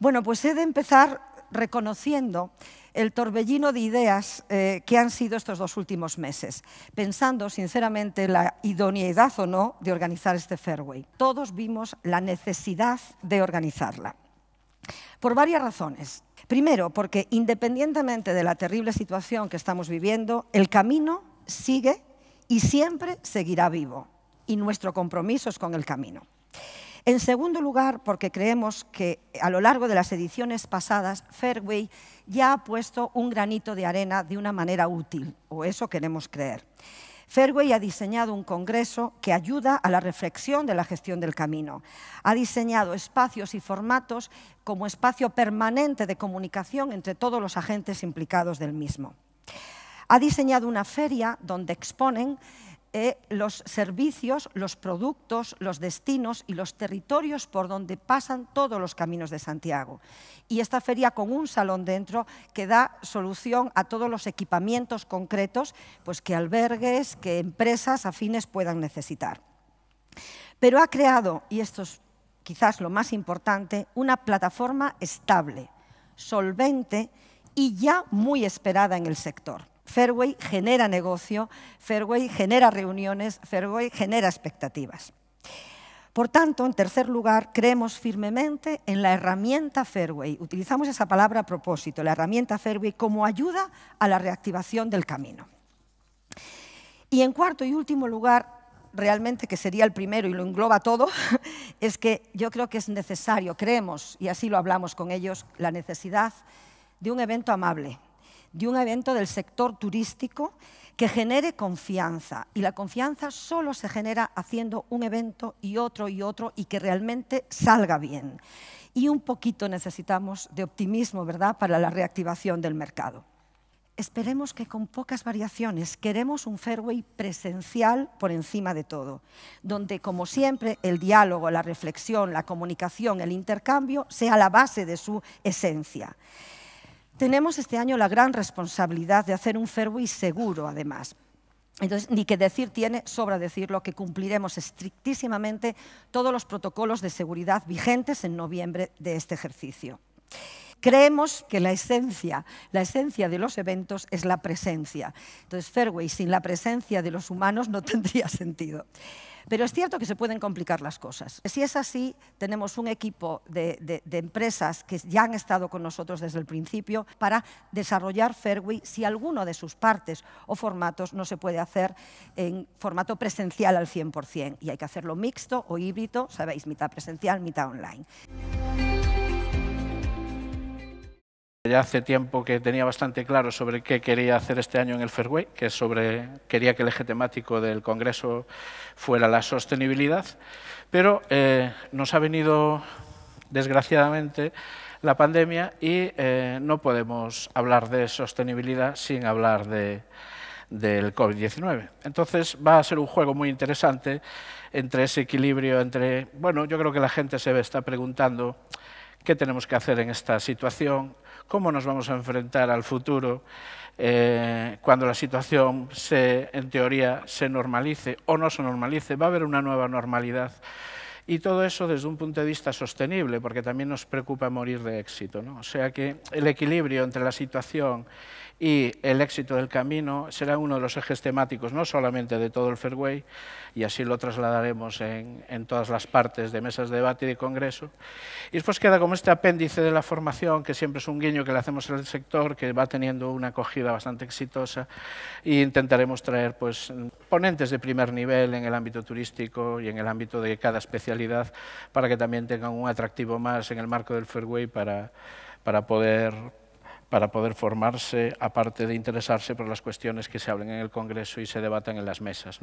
Bueno, pues he de empezar reconociendo el torbellino de ideas eh, que han sido estos dos últimos meses, pensando sinceramente la idoneidad o no de organizar este Fairway. Todos vimos la necesidad de organizarla, por varias razones. Primero, porque independientemente de la terrible situación que estamos viviendo, el camino sigue y siempre seguirá vivo, y nuestro compromiso es con el camino. En segundo lugar, porque creemos que a lo largo de las ediciones pasadas, Fairway ya ha puesto un granito de arena de una manera útil, o eso queremos creer. Fairway ha diseñado un congreso que ayuda a la reflexión de la gestión del camino. Ha diseñado espacios y formatos como espacio permanente de comunicación entre todos los agentes implicados del mismo. Ha diseñado una feria donde exponen eh, los servicios, los productos, los destinos y los territorios por donde pasan todos los caminos de Santiago. Y esta feria con un salón dentro que da solución a todos los equipamientos concretos pues que albergues, que empresas afines puedan necesitar. Pero ha creado, y esto es quizás lo más importante, una plataforma estable, solvente y ya muy esperada en el sector. Fairway genera negocio, Fairway genera reuniones, Fairway genera expectativas. Por tanto, en tercer lugar, creemos firmemente en la herramienta Fairway. Utilizamos esa palabra a propósito, la herramienta Fairway, como ayuda a la reactivación del camino. Y en cuarto y último lugar, realmente que sería el primero y lo engloba todo, es que yo creo que es necesario, creemos, y así lo hablamos con ellos, la necesidad de un evento amable, de un evento del sector turístico que genere confianza. Y la confianza solo se genera haciendo un evento y otro y otro y que realmente salga bien. Y un poquito necesitamos de optimismo, ¿verdad?, para la reactivación del mercado. Esperemos que con pocas variaciones queremos un fairway presencial por encima de todo, donde, como siempre, el diálogo, la reflexión, la comunicación, el intercambio sea la base de su esencia. Tenemos este año la gran responsabilidad de hacer un fairway seguro, además. Entonces, ni que decir tiene, sobra decirlo, que cumpliremos estrictísimamente todos los protocolos de seguridad vigentes en noviembre de este ejercicio. Creemos que la esencia, la esencia de los eventos es la presencia. Entonces, Fairway sin la presencia de los humanos no tendría sentido. Pero es cierto que se pueden complicar las cosas. Si es así, tenemos un equipo de, empresas que ya han estado con nosotros desde el principio para desarrollar Fairway si alguno de sus partes o formatos no se puede hacer en formato presencial al 100%. Y hay que hacerlo mixto o híbrido, sabéis, mitad presencial, mitad online ya hace tiempo que tenía bastante claro sobre qué quería hacer este año en el Fairway, que sobre quería que el eje temático del Congreso fuera la sostenibilidad, pero eh, nos ha venido desgraciadamente la pandemia y eh, no podemos hablar de sostenibilidad sin hablar de, del COVID-19. Entonces va a ser un juego muy interesante entre ese equilibrio, entre, bueno, yo creo que la gente se está preguntando qué tenemos que hacer en esta situación, cómo nos vamos a enfrentar al futuro eh, cuando la situación, se, en teoría, se normalice o no se normalice, va a haber una nueva normalidad y todo eso desde un punto de vista sostenible, porque también nos preocupa morir de éxito. ¿no? O sea que el equilibrio entre la situación y el éxito del camino será uno de los ejes temáticos, no solamente de todo el Fairway, y así lo trasladaremos en, en todas las partes de mesas de debate y de congreso. Y después queda como este apéndice de la formación, que siempre es un guiño que le hacemos al sector, que va teniendo una acogida bastante exitosa, e intentaremos traer pues, ponentes de primer nivel en el ámbito turístico y en el ámbito de cada especialidad para que también tengan un atractivo más en el marco del fairway para, para poder para poder formarse, aparte de interesarse por las cuestiones que se hablen en el Congreso y se debatan en las mesas.